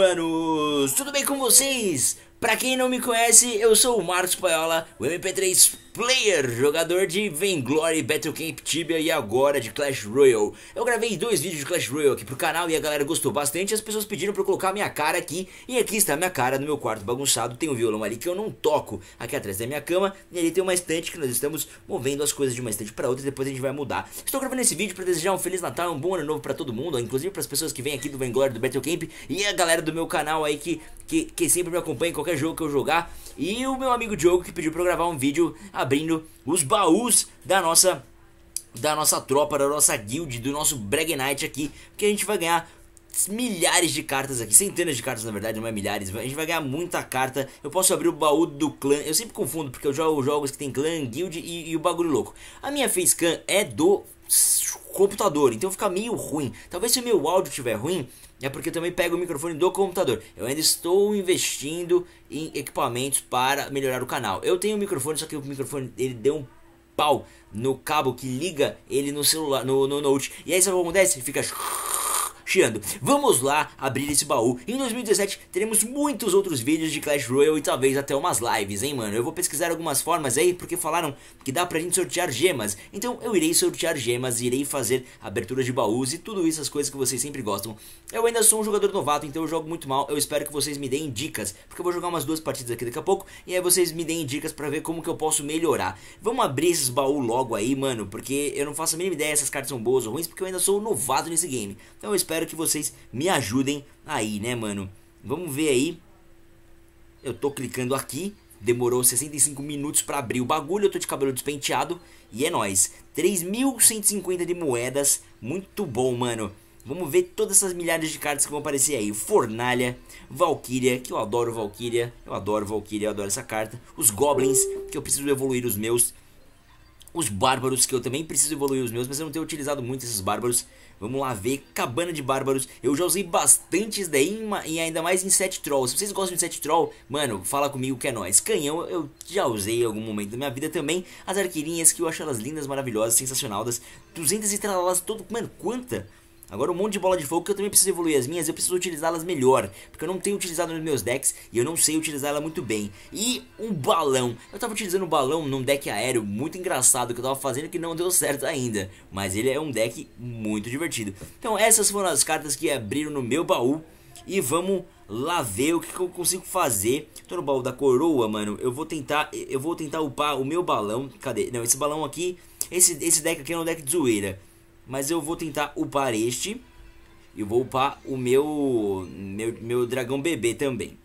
humanos! Tudo bem com vocês? Pra quem não me conhece, eu sou o Marcos Paiola, o MP3 Player, jogador de Vainglory, Camp Tibia e agora de Clash Royale. Eu gravei dois vídeos de Clash Royale aqui pro canal e a galera gostou bastante, as pessoas pediram pra eu colocar minha cara aqui, e aqui está minha cara no meu quarto bagunçado, tem um violão ali que eu não toco, aqui atrás da minha cama, e ali tem uma estante que nós estamos movendo as coisas de uma estante pra outra e depois a gente vai mudar. Estou gravando esse vídeo pra desejar um Feliz Natal, um bom ano novo pra todo mundo, inclusive pras pessoas que vêm aqui do Vainglory, do Battle Camp e a galera do meu canal aí que, que, que sempre me acompanha em qualquer jogo que eu jogar, e o meu amigo Diogo que pediu pra eu gravar um vídeo abrindo abrindo os baús da nossa da nossa tropa, da nossa guild, do nosso Brag Knight aqui, porque a gente vai ganhar milhares de cartas aqui, centenas de cartas na verdade, não é milhares, a gente vai ganhar muita carta, eu posso abrir o baú do clã, eu sempre confundo porque eu jogo jogos que tem clã, guild e, e o bagulho louco. A minha facecam é do computador, então fica meio ruim. Talvez se meu áudio estiver ruim, é porque eu também pego o microfone do computador. Eu ainda estou investindo em equipamentos para melhorar o canal. Eu tenho um microfone, só que o microfone ele deu um pau no cabo que liga ele no celular, no, no note. E aí sabe o que acontece? Fica chiando. Vamos lá abrir esse baú. Em 2017 teremos muitos outros vídeos de Clash Royale e talvez até umas lives, hein, mano? Eu vou pesquisar algumas formas aí, porque falaram que dá pra gente sortear gemas. Então eu irei sortear gemas, irei fazer abertura de baús e tudo isso, as coisas que vocês sempre gostam. Eu ainda sou um jogador novato, então eu jogo muito mal. Eu espero que vocês me deem dicas, porque eu vou jogar umas duas partidas aqui daqui a pouco e aí vocês me deem dicas pra ver como que eu posso melhorar. Vamos abrir esses baús logo aí, mano, porque eu não faço a mínima ideia se essas cartas são boas ou ruins, porque eu ainda sou novato nesse game. Então eu espero espero que vocês me ajudem aí, né, mano? Vamos ver aí. Eu tô clicando aqui. Demorou 65 minutos para abrir o bagulho. Eu tô de cabelo despenteado. E é nóis. 3.150 de moedas. Muito bom, mano. Vamos ver todas essas milhares de cartas que vão aparecer aí. Fornalha, Valkyria, que eu adoro Valkyria. Eu adoro Valkyria, eu adoro essa carta. Os Goblins, que eu preciso evoluir os meus os bárbaros, que eu também preciso evoluir os meus, mas eu não tenho utilizado muito esses bárbaros. Vamos lá ver, cabana de bárbaros. Eu já usei bastantes daí, e ainda mais em set troll. Se vocês gostam de set troll, mano, fala comigo que é nóis. Canhão eu já usei em algum momento da minha vida também. As arqueirinhas que eu acho elas lindas, maravilhosas, sensacional. Das 200 e tralalas, todo... Mano, quanta Agora um monte de bola de fogo que eu também preciso evoluir as minhas, eu preciso utilizá-las melhor, porque eu não tenho utilizado nos meus decks e eu não sei utilizar ela muito bem. E um balão, eu tava utilizando um balão num deck aéreo muito engraçado que eu tava fazendo que não deu certo ainda, mas ele é um deck muito divertido. Então essas foram as cartas que abriram no meu baú e vamos lá ver o que, que eu consigo fazer. Tô no baú da coroa, mano, eu vou tentar, eu vou tentar upar o meu balão, cadê? Não, esse balão aqui, esse, esse deck aqui é um deck de zoeira. Mas eu vou tentar upar este. E vou upar o meu, meu, meu dragão bebê também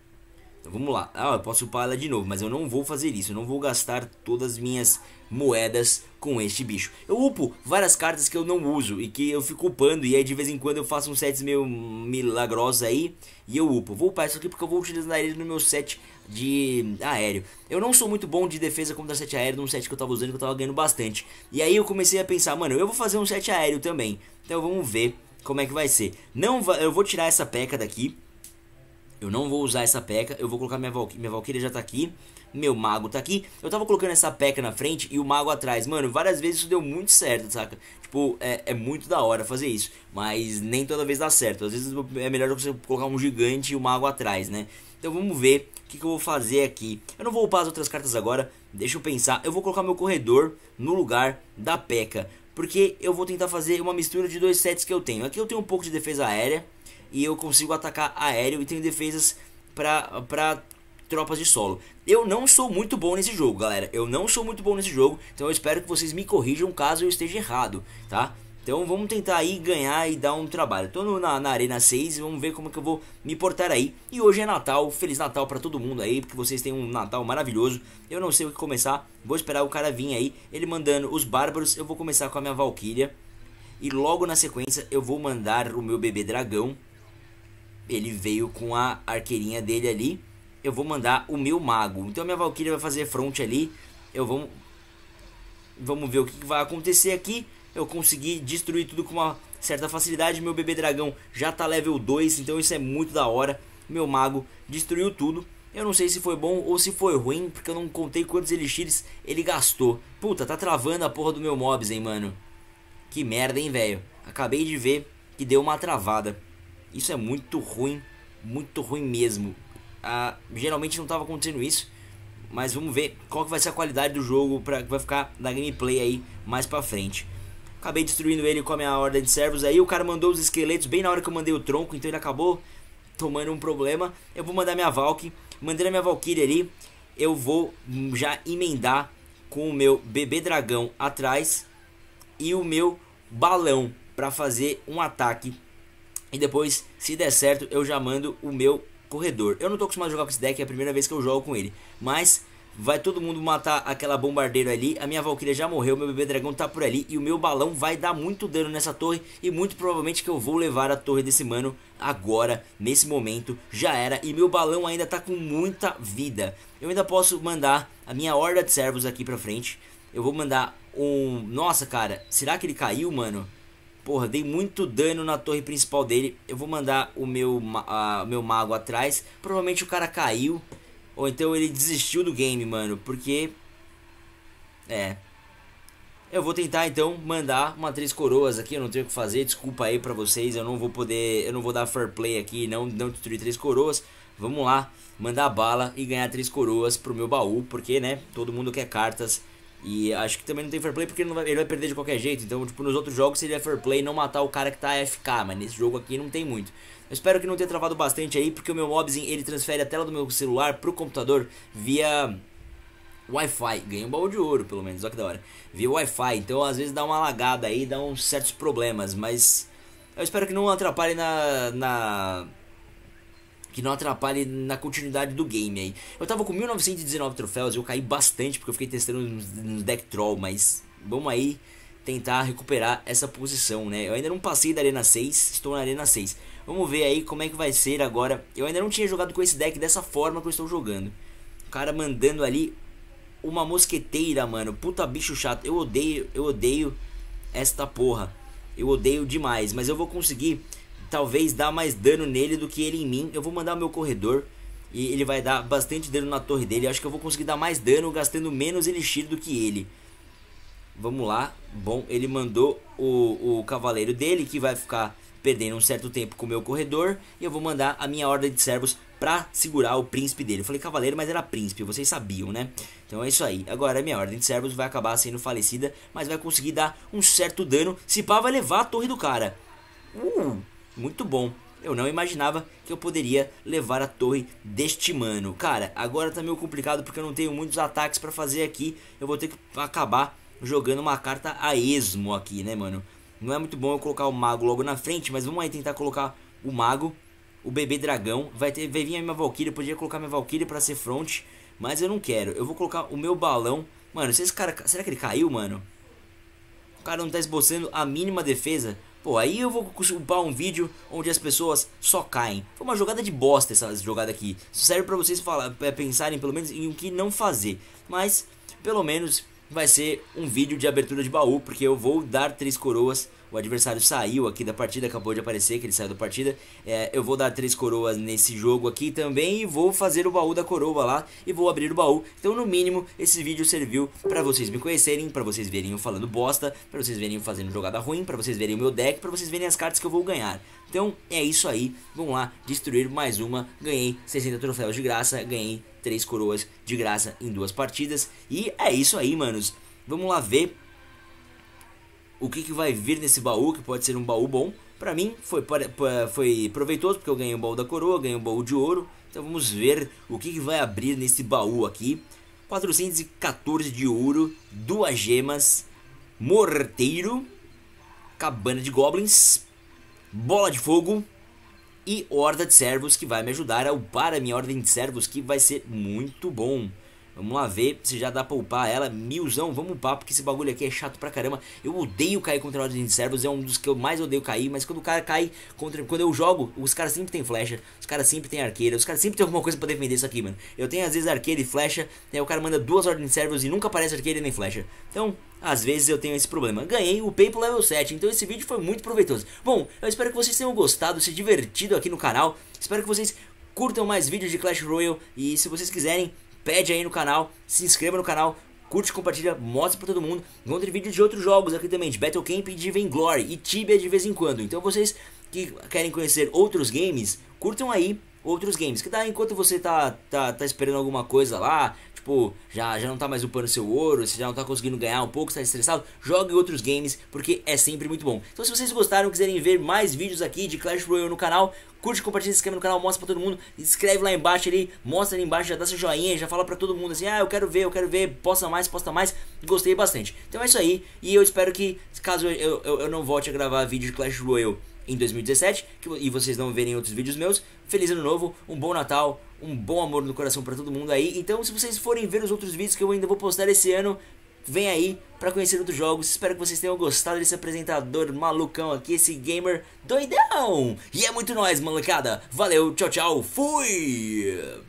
vamos lá. Ah, eu posso upar ela de novo, mas eu não vou fazer isso. Eu não vou gastar todas as minhas moedas com este bicho. Eu upo várias cartas que eu não uso e que eu fico upando. E aí de vez em quando eu faço uns sets meio milagrosos aí e eu upo. Vou upar isso aqui porque eu vou utilizar ele no meu set de aéreo. Eu não sou muito bom de defesa contra set aéreo num set que eu tava usando que eu tava ganhando bastante. E aí eu comecei a pensar, mano, eu vou fazer um set aéreo também. Então vamos ver como é que vai ser. Não, eu vou tirar essa peca daqui eu não vou usar essa peca, eu vou colocar minha Valkyria. Minha Valkyria já tá aqui, meu mago tá aqui. Eu tava colocando essa peca na frente e o mago atrás. Mano, várias vezes isso deu muito certo, saca? Tipo, é, é muito da hora fazer isso. Mas nem toda vez dá certo. Às vezes é melhor você colocar um gigante e o mago atrás, né? Então vamos ver o que, que, eu vou fazer aqui. Eu não vou upar as outras cartas agora. Deixa eu pensar. Eu vou colocar meu corredor no lugar da peca. Porque eu vou tentar fazer uma mistura de dois sets que eu tenho. Aqui eu tenho um pouco de defesa aérea e eu consigo atacar aéreo e tenho defesas para tropas de solo. Eu não sou muito bom nesse jogo, galera. Eu não sou muito bom nesse jogo, então eu espero que vocês me corrijam caso eu esteja errado, tá? Então vamos tentar aí ganhar e dar um trabalho. Tô no, na, na Arena 6 e vamos ver como que eu vou me portar aí. E hoje é Natal, Feliz Natal para todo mundo aí, porque vocês têm um Natal maravilhoso. Eu não sei o que começar, vou esperar o cara vir aí, ele mandando os bárbaros. Eu vou começar com a minha Valkyria. E logo na sequência eu vou mandar o meu bebê dragão ele veio com a arqueirinha dele ali. Eu vou mandar o meu mago. Então minha Valkyria vai fazer front ali. Eu vou... Vamos ver o que vai acontecer aqui. Eu consegui destruir tudo com uma certa facilidade. Meu bebê dragão já tá level 2, então isso é muito da hora. Meu mago destruiu tudo. Eu não sei se foi bom ou se foi ruim, porque eu não contei quantos elixires ele gastou. Puta, tá travando a porra do meu mobs, hein, mano. Que merda, hein, velho. Acabei de ver que deu uma travada. Isso é muito ruim, muito ruim mesmo. Ah, geralmente não estava acontecendo isso, mas vamos ver qual que vai ser a qualidade do jogo para que vai ficar na gameplay aí mais para frente. Acabei destruindo ele com a minha ordem de servos aí, o cara mandou os esqueletos bem na hora que eu mandei o tronco, então ele acabou tomando um problema. Eu vou mandar minha Valkyrie, mandei a minha Valkyrie ali, eu vou já emendar com o meu bebê dragão atrás e o meu balão para fazer um ataque e depois, se der certo, eu já mando o meu corredor. Eu não tô acostumado a jogar com esse deck, é a primeira vez que eu jogo com ele. Mas vai todo mundo matar aquela bombardeira ali. A minha Valkyria já morreu, meu bebê dragão tá por ali. E o meu balão vai dar muito dano nessa torre. E muito provavelmente que eu vou levar a torre desse mano agora, nesse momento. Já era. E meu balão ainda tá com muita vida. Eu ainda posso mandar a minha horda de servos aqui pra frente. Eu vou mandar um... Nossa, cara, será que ele caiu, mano? Porra, dei muito dano na torre principal dele. Eu vou mandar o meu, a, meu mago atrás. Provavelmente o cara caiu. Ou então ele desistiu do game, mano. Porque. É. Eu vou tentar então mandar uma três coroas aqui. Eu não tenho o que fazer. Desculpa aí pra vocês. Eu não vou poder. Eu não vou dar fair play aqui. Não, não destruir três coroas. Vamos lá. Mandar bala e ganhar três coroas pro meu baú. Porque, né? Todo mundo quer cartas e acho que também não tem fair play porque ele, vai, ele vai perder de qualquer jeito. Então, tipo, nos outros jogos seria fair play não matar o cara que tá AFK, mas nesse jogo aqui não tem muito. Eu espero que não tenha travado bastante aí, porque o meu mobzinho, ele transfere a tela do meu celular pro computador via Wi-Fi. Ganhei um baú de ouro, pelo menos, olha que da hora. Via Wi-Fi, então às vezes dá uma lagada aí, dá uns certos problemas, mas eu espero que não atrapalhe na, na que não atrapalhe na continuidade do game aí. Eu tava com 1919 troféus, eu caí bastante porque eu fiquei testando no deck troll, mas vamos aí tentar recuperar essa posição, né? Eu ainda não passei da Arena 6, estou na Arena 6. Vamos ver aí como é que vai ser agora. Eu ainda não tinha jogado com esse deck dessa forma que eu estou jogando. O cara mandando ali uma mosqueteira, mano. Puta bicho chato. Eu odeio, eu odeio esta porra. Eu odeio demais, mas eu vou conseguir talvez dê mais dano nele do que ele em mim. Eu vou mandar o meu corredor e ele vai dar bastante dano na torre dele. Eu acho que eu vou conseguir dar mais dano gastando menos elixir do que ele. Vamos lá. Bom, ele mandou o, o cavaleiro dele que vai ficar perdendo um certo tempo com o meu corredor. E eu vou mandar a minha ordem de servos pra segurar o príncipe dele. Eu falei cavaleiro, mas era príncipe, vocês sabiam, né? Então é isso aí. Agora a minha ordem de servos vai acabar sendo falecida, mas vai conseguir dar um certo dano. Se pá, vai levar a torre do cara. Uh! Muito bom. Eu não imaginava que eu poderia levar a torre deste mano. Cara, agora tá meio complicado porque eu não tenho muitos ataques pra fazer aqui. Eu vou ter que acabar jogando uma carta a esmo aqui, né, mano? Não é muito bom eu colocar o mago logo na frente, mas vamos aí tentar colocar o mago, o bebê dragão. Vai, ter, vai vir a minha valquíria, eu podia colocar minha valquíria pra ser front, mas eu não quero. Eu vou colocar o meu balão. Mano, se esse cara... Será que ele caiu, mano? O cara não tá esboçando a mínima defesa. Pô, aí eu vou chupar um vídeo onde as pessoas só caem. Foi uma jogada de bosta essa jogada aqui. serve para vocês falar, é, pensarem pelo menos em o que não fazer. Mas, pelo menos, vai ser um vídeo de abertura de baú, porque eu vou dar três coroas. O adversário saiu aqui da partida, acabou de aparecer que ele saiu da partida. É, eu vou dar três coroas nesse jogo aqui também e vou fazer o baú da coroa lá e vou abrir o baú. Então, no mínimo, esse vídeo serviu para vocês me conhecerem, para vocês verem eu falando bosta, para vocês verem eu fazendo jogada ruim, para vocês verem o meu deck, para vocês verem as cartas que eu vou ganhar. Então é isso aí, vamos lá, destruir mais uma, ganhei 60 troféus de graça, ganhei 3 coroas de graça em duas partidas. E é isso aí, manos, vamos lá ver o que, que vai vir nesse baú, que pode ser um baú bom. Pra mim foi, foi proveitoso, porque eu ganhei um baú da coroa, ganhei um baú de ouro. Então vamos ver o que, que vai abrir nesse baú aqui. 414 de ouro, duas gemas, morteiro, cabana de goblins, Bola de Fogo e Horda de Servos, que vai me ajudar a upar a minha Ordem de Servos, que vai ser muito bom. Vamos lá ver se já dá pra upar ela. Milzão, vamos upar, porque esse bagulho aqui é chato pra caramba. Eu odeio cair contra ordem de servos, é um dos que eu mais odeio cair. Mas quando o cara cai contra. Quando eu jogo, os caras sempre tem flecha, os caras sempre tem arqueira, os caras sempre tem alguma coisa pra defender isso aqui, mano. Eu tenho às vezes arqueira e flecha, aí né, o cara manda duas ordens de servos e nunca aparece arqueira nem flecha. Então, às vezes eu tenho esse problema. Ganhei o Pay pro level 7, então esse vídeo foi muito proveitoso. Bom, eu espero que vocês tenham gostado, se divertido aqui no canal. Espero que vocês curtam mais vídeos de Clash Royale e se vocês quiserem pede aí no canal, se inscreva no canal, curte, compartilha, mostra pra todo mundo. Encontre vídeo vídeos de outros jogos aqui também, de Battle Camp e de Vainglory e Tibia de vez em quando. Então vocês que querem conhecer outros games, curtam aí outros games. Que dá enquanto você tá, tá, tá esperando alguma coisa lá, tipo, já, já não tá mais upando seu ouro, você já não tá conseguindo ganhar um pouco, está estressado, jogue outros games, porque é sempre muito bom. Então se vocês gostaram, quiserem ver mais vídeos aqui de Clash Royale no canal, Curte, compartilha, se inscreve no canal, mostra pra todo mundo. Escreve lá embaixo ali, mostra ali embaixo, já dá seu joinha, já fala pra todo mundo assim: ah, eu quero ver, eu quero ver, posta mais, posta mais. Gostei bastante. Então é isso aí. E eu espero que, caso eu, eu, eu não volte a gravar vídeo de Clash Royale em 2017 que, e vocês não verem outros vídeos meus. Feliz ano novo, um bom Natal, um bom amor no coração para todo mundo aí. Então, se vocês forem ver os outros vídeos que eu ainda vou postar esse ano, vem aí para conhecer outros jogos. Espero que vocês tenham gostado desse apresentador malucão aqui, esse gamer doidão. E é muito nóis, molecada. Valeu, tchau, tchau, fui!